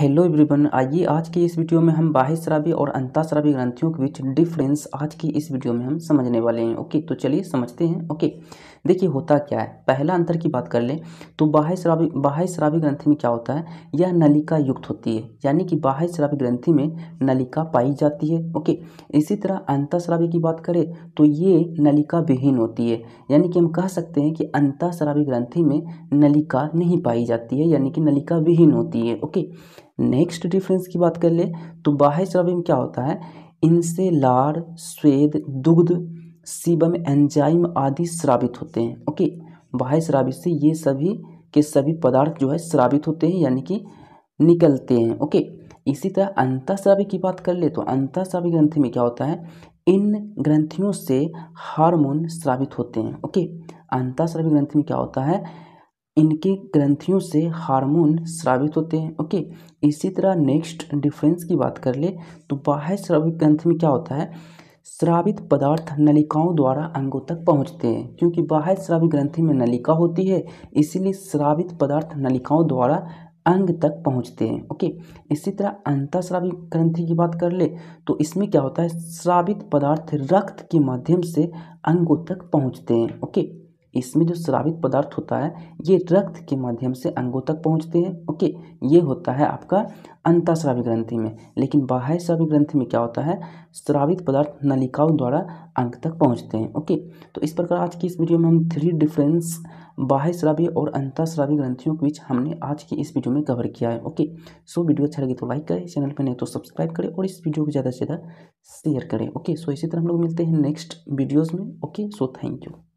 hello everyone आइए आज की इस वीडियो में हम बाह्य श्रावी और अंताश्रावी ग्रंथियों के बीच डिफरेंस आज की इस वीडियो में हम समझने वाले हैं ओके तो चलिए समझते हैं ओके देखिए होता क्या है पहला अंतर की बात कर लें तो बाह्य श्रावी बाह्य श्रावी ग्रंथि में क्या होता है यह नलिका युक्त होती है यानी कि बाह्य श्रावी ग्रंथि में नलिका पाई जाती है ओके इसी तरह अंतःश्रावी की बात करें तो ये नलिका विहीन होती है यानी कि हम कह सकते हैं कि अंतःश्रावी ग्रंथि में नलिका नहीं पाई जाती है यानी कि नलिका विहीन होती है ओके नेक्स्ट डिफरेंस की बात कर ले तो बाह्य श्रव्य में क्या होता है इनसे लार स्वेद दुग्ध सीबम एंजाइम आदि श्रावित होते हैं ओके बाह्य श्रावित से ये सभी के सभी पदार्थ जो है श्रावित होते हैं यानी कि निकलते हैं ओके इसी तरह अंताश्रावी की बात कर ले तो अंताश्रावी ग्रंथि में क्या होता है इन ग्रंथियों से हार्मोन श्रावित होते हैं ओके अंताश्रावी ग्रंथि में क्या होता है इनके ग्रंथियों से हार्मोन श्रावित होते हैं ओके इसी तरह नेक्स्ट डिफरेंस की बात कर ले तो बाह्य श्राविक ग्रंथ में क्या होता है श्रावित पदार्थ नलिकाओं द्वारा अंगों तक पहुंचते हैं क्योंकि बाह्य श्राविक ग्रंथि में नलिका होती है इसीलिए श्रावित पदार्थ नलिकाओं द्वारा अंग तक पहुंचते हैं ओके इसी तरह अंतःस्रावी ग्रंथि की बात कर ले तो इसमें क्या होता है श्रावित पदार्थ रक्त के माध्यम से अंगों तक पहुंचते हैं ओके इसमें जो स्रावित पदार्थ होता है ये रक्त के माध्यम से अंगों तक पहुंचते हैं ओके ये होता है आपका अंतःस्रावी ग्रंथि में लेकिन बाह्य स्रावी ग्रंथि में क्या होता है स्रावित पदार्थ नलिकाओं द्वारा अंग तक पहुंचते हैं ओके तो इस प्रकार आज की इस वीडियो में हम थ्री डिफरेंस बाह्य श्रावी और अंतःस्रावी ग्रंथियों के बीच हमने आज की इस वीडियो में कवर किया है ओके सो वीडियो अच्छा लगे तो लाइक करें चैनल पर नहीं तो सब्सक्राइब करें और इस वीडियो को ज़्यादा से ज़्यादा शेयर करें ओके सो इसी तरह हम लोग मिलते हैं नेक्स्ट वीडियोज़ में ओके सो थैंक यू